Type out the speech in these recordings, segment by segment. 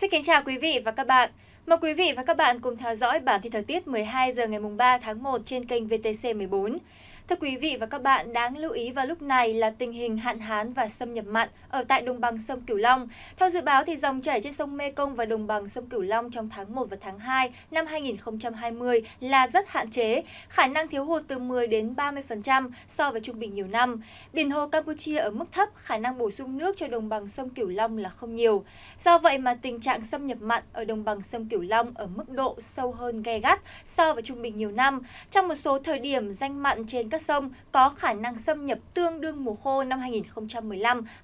Xin kính chào quý vị và các bạn. Mời quý vị và các bạn cùng theo dõi bản tin thời tiết 12 giờ ngày mùng 3 tháng 1 trên kênh VTC14. Thưa quý vị và các bạn, đáng lưu ý vào lúc này là tình hình hạn hán và xâm nhập mặn ở tại đồng bằng sông Cửu Long. Theo dự báo thì dòng chảy trên sông Mê Công và đồng bằng sông Cửu Long trong tháng 1 và tháng 2 năm 2020 là rất hạn chế, khả năng thiếu hụt từ 10 đến 30% so với trung bình nhiều năm. Biển hồ Campuchia ở mức thấp, khả năng bổ sung nước cho đồng bằng sông Cửu Long là không nhiều. Do vậy mà tình trạng xâm nhập mặn ở đồng bằng sông Cửu Long ở mức độ sâu hơn gay gắt so với trung bình nhiều năm. Trong một số thời điểm, danh mặn trên các sông có khả năng xâm nhập tương đương mùa khô năm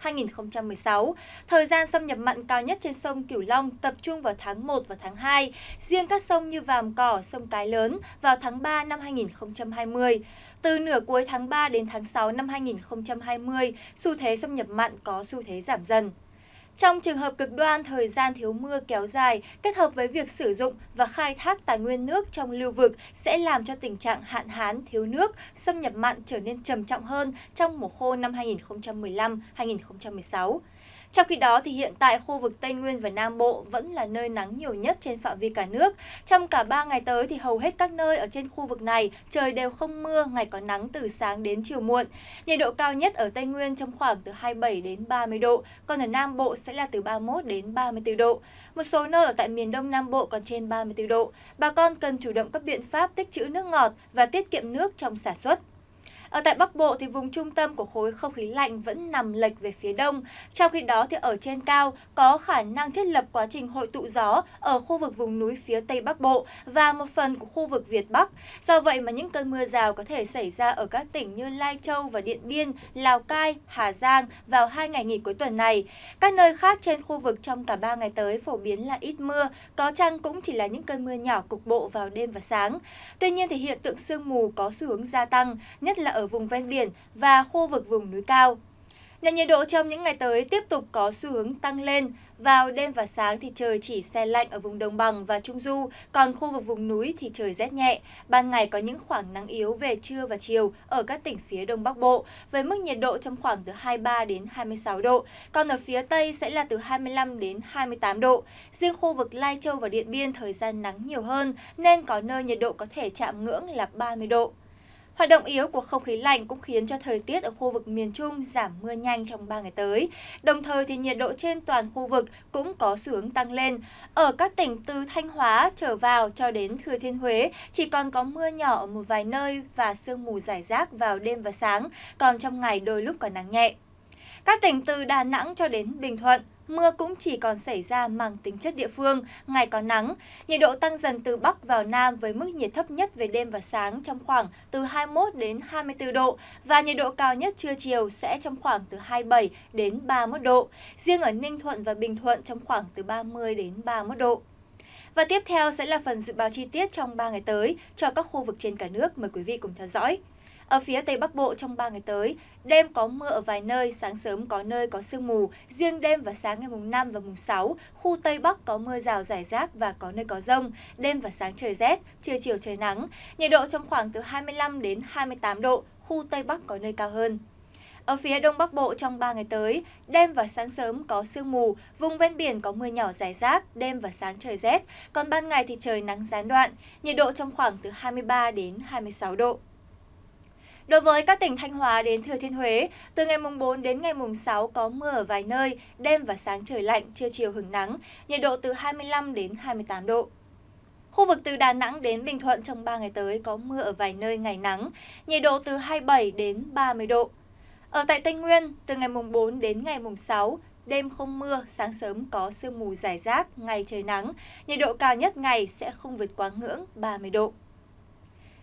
2015-2016. Thời gian xâm nhập mặn cao nhất trên sông Cửu Long tập trung vào tháng 1 và tháng 2, riêng các sông như Vàm Cỏ, sông Cái Lớn vào tháng 3 năm 2020. Từ nửa cuối tháng 3 đến tháng 6 năm 2020, xu thế xâm nhập mặn có xu thế giảm dần. Trong trường hợp cực đoan, thời gian thiếu mưa kéo dài kết hợp với việc sử dụng và khai thác tài nguyên nước trong lưu vực sẽ làm cho tình trạng hạn hán, thiếu nước, xâm nhập mặn trở nên trầm trọng hơn trong mùa khô năm 2015-2016. Trong khi đó thì hiện tại khu vực Tây Nguyên và Nam Bộ vẫn là nơi nắng nhiều nhất trên phạm vi cả nước. Trong cả 3 ngày tới thì hầu hết các nơi ở trên khu vực này trời đều không mưa, ngày có nắng từ sáng đến chiều muộn. Nhiệt độ cao nhất ở Tây Nguyên trong khoảng từ 27 đến 30 độ, còn ở Nam Bộ sẽ là từ 31 đến 34 độ. Một số nơi ở tại miền Đông Nam Bộ còn trên 34 độ. Bà con cần chủ động các biện pháp tích trữ nước ngọt và tiết kiệm nước trong sản xuất. Ở tại Bắc Bộ thì vùng trung tâm của khối không khí lạnh vẫn nằm lệch về phía đông, trong khi đó thì ở trên cao có khả năng thiết lập quá trình hội tụ gió ở khu vực vùng núi phía Tây Bắc Bộ và một phần của khu vực Việt Bắc. Do vậy mà những cơn mưa rào có thể xảy ra ở các tỉnh như Lai Châu và Điện Biên, Lào Cai, Hà Giang vào hai ngày nghỉ cuối tuần này. Các nơi khác trên khu vực trong cả ba ngày tới phổ biến là ít mưa, có chăng cũng chỉ là những cơn mưa nhỏ cục bộ vào đêm và sáng. Tuy nhiên thì hiện tượng sương mù có xu hướng gia tăng, nhất là ở ở vùng ven biển và khu vực vùng núi cao. Nền nhiệt độ trong những ngày tới tiếp tục có xu hướng tăng lên. Vào đêm và sáng thì trời chỉ xe lạnh ở vùng đồng bằng và trung du, còn khu vực vùng núi thì trời rét nhẹ. Ban ngày có những khoảng nắng yếu về trưa và chiều ở các tỉnh phía đông bắc bộ, với mức nhiệt độ trong khoảng từ 23 đến 26 độ. Còn ở phía tây sẽ là từ 25 đến 28 độ. Riêng khu vực Lai Châu và Điện Biên thời gian nắng nhiều hơn, nên có nơi nhiệt độ có thể chạm ngưỡng là 30 độ. Hoạt động yếu của không khí lạnh cũng khiến cho thời tiết ở khu vực miền Trung giảm mưa nhanh trong 3 ngày tới. Đồng thời thì nhiệt độ trên toàn khu vực cũng có xu hướng tăng lên. Ở các tỉnh từ Thanh Hóa trở vào cho đến Thừa Thiên Huế chỉ còn có mưa nhỏ ở một vài nơi và sương mù rải rác vào đêm và sáng, còn trong ngày đôi lúc có nắng nhẹ. Các tỉnh từ Đà Nẵng cho đến Bình Thuận, mưa cũng chỉ còn xảy ra mang tính chất địa phương, ngày có nắng. Nhiệt độ tăng dần từ Bắc vào Nam với mức nhiệt thấp nhất về đêm và sáng trong khoảng từ 21 đến 24 độ và nhiệt độ cao nhất trưa chiều sẽ trong khoảng từ 27 đến 31 độ. Riêng ở Ninh Thuận và Bình Thuận trong khoảng từ 30 đến 31 độ. Và tiếp theo sẽ là phần dự báo chi tiết trong 3 ngày tới cho các khu vực trên cả nước. Mời quý vị cùng theo dõi. Ở phía Tây Bắc Bộ trong 3 ngày tới, đêm có mưa ở vài nơi, sáng sớm có nơi có sương mù, riêng đêm và sáng ngày mùng 5 và mùng 6, khu Tây Bắc có mưa rào rải rác và có nơi có rông, đêm và sáng trời rét, trưa chiều trời nắng, nhiệt độ trong khoảng từ 25 đến 28 độ, khu Tây Bắc có nơi cao hơn. Ở phía Đông Bắc Bộ trong 3 ngày tới, đêm và sáng sớm có sương mù, vùng ven biển có mưa nhỏ rải rác, đêm và sáng trời rét, còn ban ngày thì trời nắng gián đoạn, nhiệt độ trong khoảng từ 23 đến 26 độ. Đối với các tỉnh Thanh Hóa đến Thừa Thiên Huế, từ ngày mùng 4 đến ngày mùng 6 có mưa ở vài nơi, đêm và sáng trời lạnh, trưa chiều hứng nắng, nhiệt độ từ 25 đến 28 độ. Khu vực từ Đà Nẵng đến Bình Thuận trong 3 ngày tới có mưa ở vài nơi ngày nắng, nhiệt độ từ 27 đến 30 độ. Ở tại Tây Nguyên, từ ngày mùng 4 đến ngày mùng 6, đêm không mưa, sáng sớm có sương mù rải rác, ngày trời nắng, nhiệt độ cao nhất ngày sẽ không vượt quá ngưỡng 30 độ.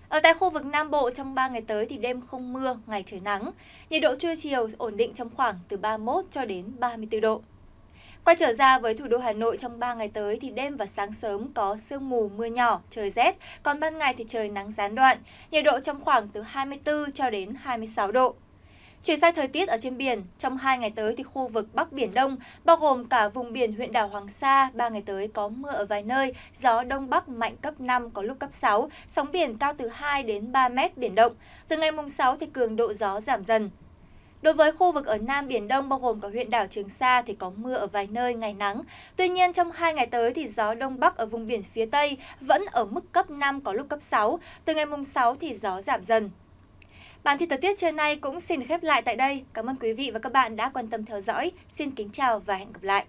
Ở tại khu vực Nam Bộ trong 3 ngày tới thì đêm không mưa, ngày trời nắng. Nhiệt độ trưa chiều ổn định trong khoảng từ 31 cho đến 34 độ. Quay trở ra với thủ đô Hà Nội trong 3 ngày tới thì đêm và sáng sớm có sương mù mưa nhỏ, trời rét, còn ban ngày thì trời nắng gián đoạn, nhiệt độ trong khoảng từ 24 cho đến 26 độ. Chuyển sang thời tiết ở trên biển, trong 2 ngày tới thì khu vực Bắc Biển Đông, bao gồm cả vùng biển huyện đảo Hoàng Sa, 3 ngày tới có mưa ở vài nơi, gió Đông Bắc mạnh cấp 5, có lúc cấp 6, sóng biển cao từ 2 đến 3 mét biển động. Từ ngày mùng 6 thì cường độ gió giảm dần, Đối với khu vực ở Nam Biển Đông bao gồm cả huyện đảo Trường Sa thì có mưa ở vài nơi ngày nắng. Tuy nhiên trong 2 ngày tới thì gió Đông Bắc ở vùng biển phía Tây vẫn ở mức cấp 5 có lúc cấp 6. Từ ngày mùng 6 thì gió giảm dần. Bản tin thời tiết trưa nay cũng xin khép lại tại đây. Cảm ơn quý vị và các bạn đã quan tâm theo dõi. Xin kính chào và hẹn gặp lại.